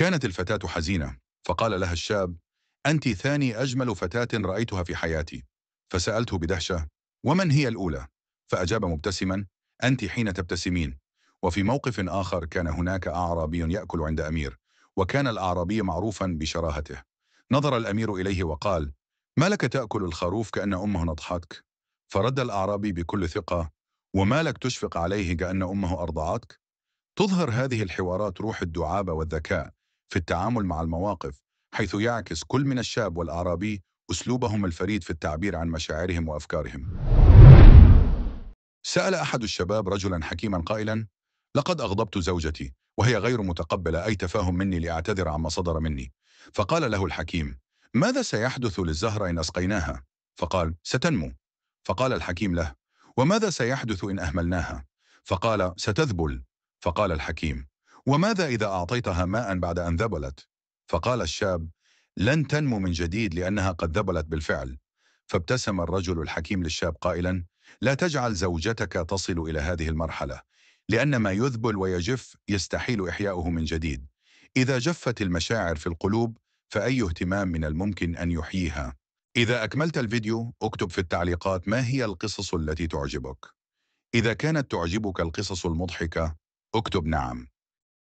كانت الفتاة حزينة فقال لها الشاب أنت ثاني أجمل فتاة رأيتها في حياتي فسألته بدهشة ومن هي الأولى؟ فأجاب مبتسما أنت حين تبتسمين وفي موقف آخر كان هناك أعرابي يأكل عند أمير وكان الأعرابي معروفا بشراهته نظر الأمير إليه وقال ما لك تأكل الخروف كأن أمه نضحتك؟ فرد الأعرابي بكل ثقة وما لك تشفق عليه كأن أمه أرضعتك؟ تظهر هذه الحوارات روح الدعابة والذكاء في التعامل مع المواقف حيث يعكس كل من الشاب والأعرابي أسلوبهم الفريد في التعبير عن مشاعرهم وأفكارهم سأل أحد الشباب رجلا حكيما قائلا لقد أغضبت زوجتي وهي غير متقبلة أي تفاهم مني لأعتذر عما صدر مني فقال له الحكيم ماذا سيحدث للزهرة إن أسقيناها؟ فقال ستنمو فقال الحكيم له وماذا سيحدث إن أهملناها؟ فقال ستذبل فقال الحكيم وماذا إذا أعطيتها ماء بعد أن ذبلت؟ فقال الشاب لن تنمو من جديد لأنها قد ذبلت بالفعل فابتسم الرجل الحكيم للشاب قائلا لا تجعل زوجتك تصل إلى هذه المرحلة لأن ما يذبل ويجف يستحيل إحياؤه من جديد إذا جفت المشاعر في القلوب فأي اهتمام من الممكن أن يحييها إذا أكملت الفيديو اكتب في التعليقات ما هي القصص التي تعجبك إذا كانت تعجبك القصص المضحكة اكتب نعم